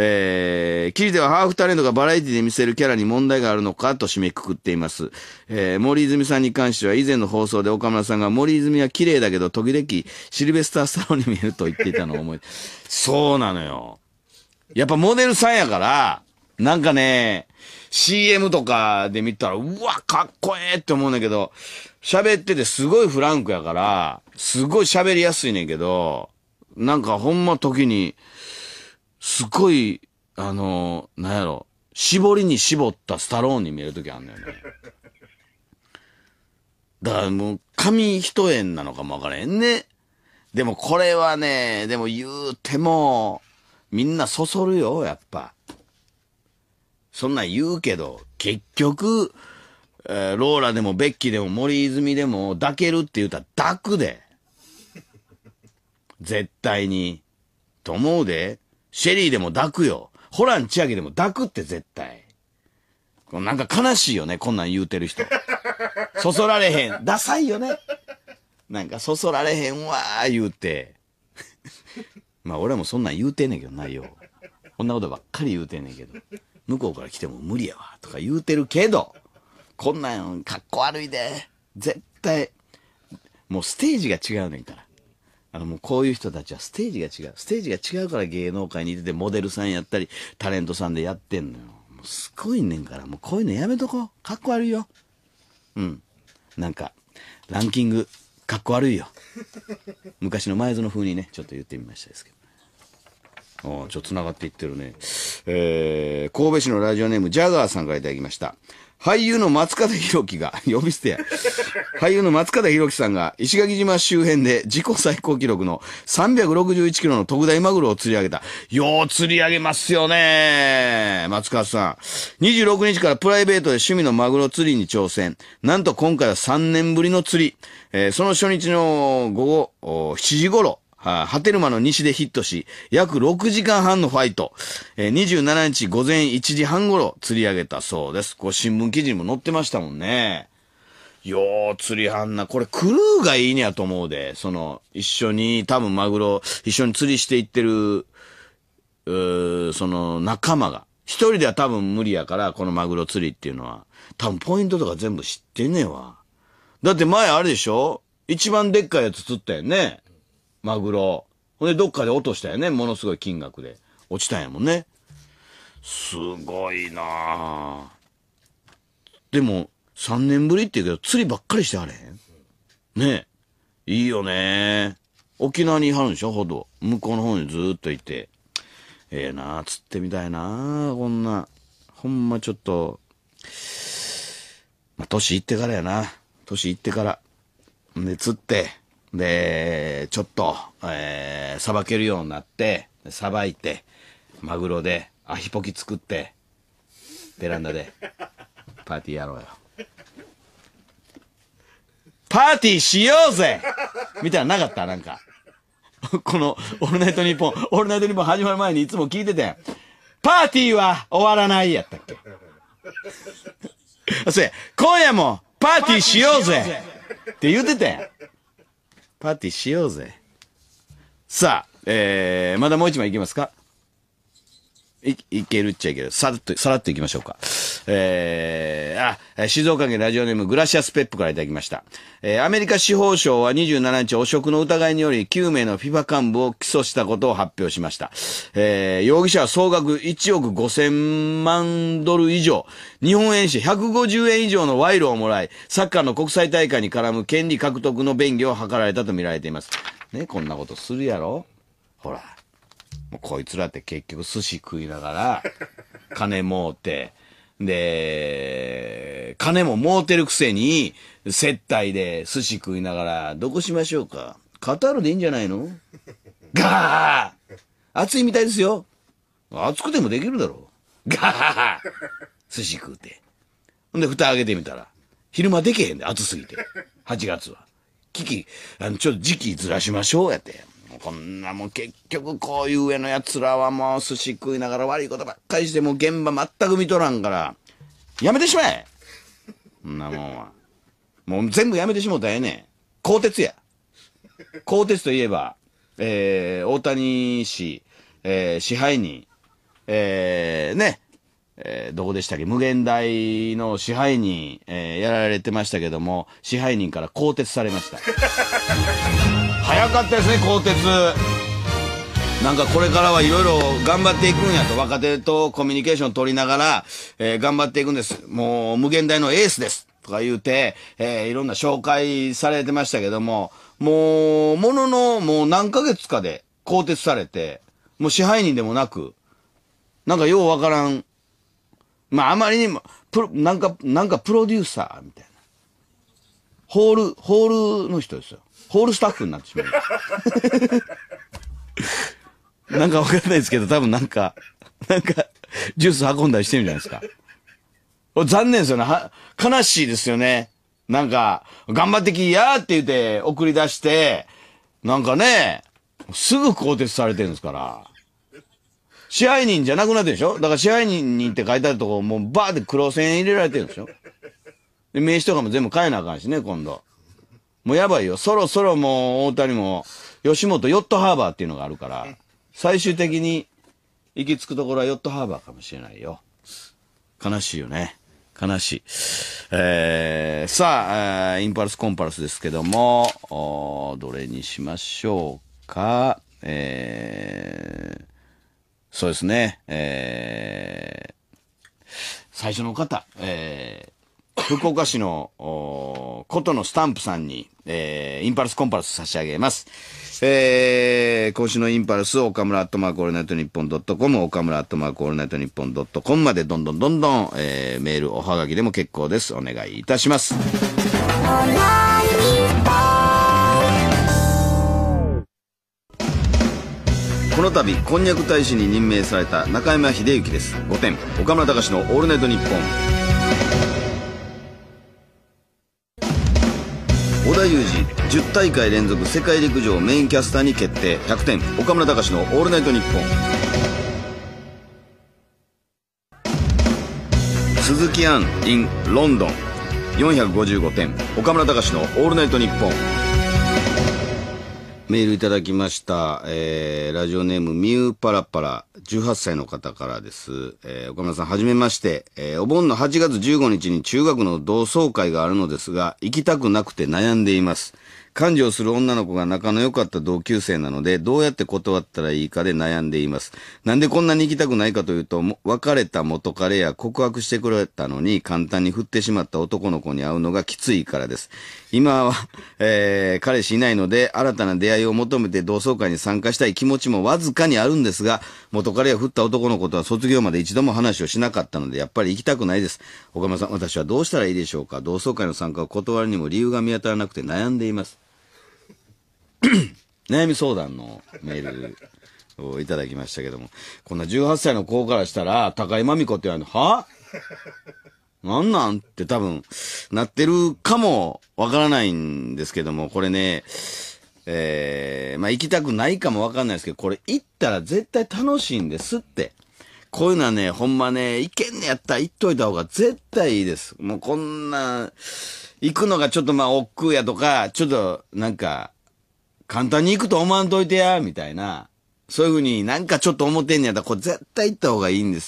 えー、記事ではハーフタレントがバラエティで見せるキャラに問題があるのかと締めくくっています。えー、森泉さんに関しては以前の放送で岡村さんが森泉は綺麗だけど時々シルベスター・スタローに見えると言っていたのを思い、そうなのよ。やっぱモデルさんやから、なんかね、CM とかで見たら、うわ、かっこええって思うんだけど、喋っててすごいフランクやから、すごい喋りやすいねんけど、なんかほんま時に、すごい、あの、なんやろ、絞りに絞ったスタローンに見える時あんのよね。だからもう、紙一円なのかもわからへんね。でもこれはね、でも言うても、みんなそそるよ、やっぱ。そんなん言うけど、結局、えー、ローラでもベッキーでも森泉でも抱けるって言うたら抱くで。絶対に。と思うで。シェリーでも抱くよ。ホラン千秋でも抱くって絶対。なんか悲しいよね、こんなん言うてる人。そそられへん。ダサいよね。なんかそそられへんわー言うて。まあ俺もそんなん言うてんねんけど、内容。こんなことばっかり言うてんねんけど。向こうから来ても無理やわ、とか言うてるけど、こんなんかっこ悪いで。絶対、もうステージが違うねんから。あのもうこういう人たちはステージが違う。ステージが違うから芸能界にいててモデルさんやったり、タレントさんでやってんのよ。もうすごいねんから、もうこういうのやめとこう。かっこ悪いよ。うん。なんか、ランキング、かっこ悪いよ。昔の前園風にね、ちょっと言ってみましたですけど、ね。ああ、ちょっと繋がっていってるね。えー、神戸市のラジオネーム、ジャガーさんから頂きました。俳優の松方弘樹が、呼び捨てや。俳優の松方弘樹さんが、石垣島周辺で自己最高記録の361キロの特大マグロを釣り上げた。よう釣り上げますよね松方さん。26日からプライベートで趣味のマグロ釣りに挑戦。なんと今回は3年ぶりの釣り。えー、その初日の午後7時頃、はい、ハテルマの西でヒットし、約6時間半のファイト、えー、27日午前1時半頃釣り上げたそうです。こう新聞記事にも載ってましたもんね。よう釣りはんな。これクルーがいいねやと思うで。その、一緒に、多分マグロ、一緒に釣りしていってる、うーその仲間が。一人では多分無理やから、このマグロ釣りっていうのは。多分ポイントとか全部知ってんねえわ。だって前あれでしょ一番でっかいやつ釣ったよね。マグロ。ほんで、どっかで落としたよね。ものすごい金額で。落ちたんやもんね。すごいなでも、3年ぶりって言うけど、釣りばっかりしてはれへんねえ。いいよね沖縄にいはるんでしょほど。向こうの方にずっといて。ええー、な釣ってみたいなこんな。ほんまちょっと、まあ、年いってからやな。年いってから。んで、釣って。で、ちょっと、えー、さばけるようになって、さばいて、マグロで、アヒポキ作って、ベランダで、パーティーやろうよ。パーティーしようぜみたいななかったなんか。この、オールナイトニッポン、オールナイトニッポン始まる前にいつも聞いてて、パーティーは終わらないやったっけ。そや、今夜もパーティーしようぜって言うてて。パーティーしようぜ。さあ、えー、まだもう一枚いきますかい、いけるっちゃいける。さらっと、さらっといきましょうか。えー、あ、静岡県ラジオネームグラシアスペップからいただきました。えー、アメリカ司法省は27日汚職の疑いにより9名の FIFA 幹部を起訴したことを発表しました。えー、容疑者は総額1億5000万ドル以上、日本円紙150円以上の賄賂をもらい、サッカーの国際大会に絡む権利獲得の便宜を図られたとみられています。ね、こんなことするやろほら。もうこいつらって結局寿司食いながら、金儲て、で、金も儲てるくせに、接待で寿司食いながら、どこしましょうかカタールでいいんじゃないのガー暑いみたいですよ。暑くてもできるだろう。ガー寿司食うて。んで、蓋開けてみたら、昼間でけへんで、暑すぎて。8月は。危機、あの、ちょっと時期ずらしましょうやって。こんなもう結局こういう上のやつらはもう寿司食いながら悪いことばっかりしてもう現場全く見とらんから、やめてしまえこんなもんは。もう全部やめてしもうたらええねん。鋼鉄や。鋼鉄といえば、えー、大谷氏、えー、支配人、えー、ね、えー、どこでしたっけ無限大の支配人、えー、やられてましたけども、支配人から更迭されました。早かったですね、更迭。なんかこれからはいろいろ頑張っていくんやと、若手とコミュニケーション取りながら、えー、頑張っていくんです。もう無限大のエースです。とか言うて、えー、いろんな紹介されてましたけども、もう、ものの、もう何ヶ月かで更迭されて、もう支配人でもなく、なんかようわからんまあ、あまりにも、プロ、なんか、なんかプロデューサーみたいな。ホール、ホールの人ですよ。ホールスタッフになってしまう。なんかわかんないですけど、多分なんか、なんか、ジュース運んだりしてるじゃないですか。残念ですよね。は、悲しいですよね。なんか、頑張ってきやーって言って送り出して、なんかね、すぐ更迭されてるんですから。支配人じゃなくなってるでしょだから支配人って書いてあるとこ、もうバーって黒線入れられてるんでしょで、名刺とかも全部変えなあかんしね、今度。もうやばいよ。そろそろもう大谷も、吉本ヨットハーバーっていうのがあるから、最終的に行き着くところはヨットハーバーかもしれないよ。悲しいよね。悲しい。えー、さあ、インパルスコンパルスですけども、どれにしましょうか。えーそうですね、えー、最初の方、えー、福岡市の、ことのスタンプさんに、えー、インパルスコンパルス差し上げます。えー、今週のインパルス、岡村アットマークオールナイトニッポンドットコム、岡村アットマークオールナイトニッポンドットコムまでどんどんどんどん、えー、メール、おはがきでも結構です。お願いいたします。この度こんにゃく大使に任命された中山秀幸です5点岡村隆史の「オールナイトニッポン」織田裕二10大会連続世界陸上メインキャスターに決定100点岡村隆史の「オールナイトニッポン」鈴木杏 in ロンドン455点岡村隆史の「オールナイトニッポン」メールいただきました。えー、ラジオネーム、ミューパラパラ、18歳の方からです。えー、岡村さん、はじめまして。えー、お盆の8月15日に中学の同窓会があるのですが、行きたくなくて悩んでいます。感情する女の子が仲の良かった同級生なので、どうやって断ったらいいかで悩んでいます。なんでこんなに行きたくないかというと、別れた元彼や告白してくれたのに簡単に振ってしまった男の子に会うのがきついからです。今は、えー、彼氏いないので、新たな出会いを求めて同窓会に参加したい気持ちもわずかにあるんですが、元彼を振った男の子とは卒業まで一度も話をしなかったので、やっぱり行きたくないです。岡村さん、私はどうしたらいいでしょうか同窓会の参加を断るにも理由が見当たらなくて悩んでいます。悩み相談のメールをいただきましたけども、こんな18歳の子からしたら、高井真美子って言われるの、はなんなんって多分、なってるかもわからないんですけども、これね、えー、まあ行きたくないかもわかんないですけど、これ行ったら絶対楽しいんですって。こういうのはね、ほんまね、行けんねやったら行っといた方が絶対いいです。もうこんな、行くのがちょっとまあ億劫やとか、ちょっとなんか、簡単に行くと思わんといてや、みたいな。そういうふうになんかちょっと思ってんねやったら、これ絶対行った方がいいんです。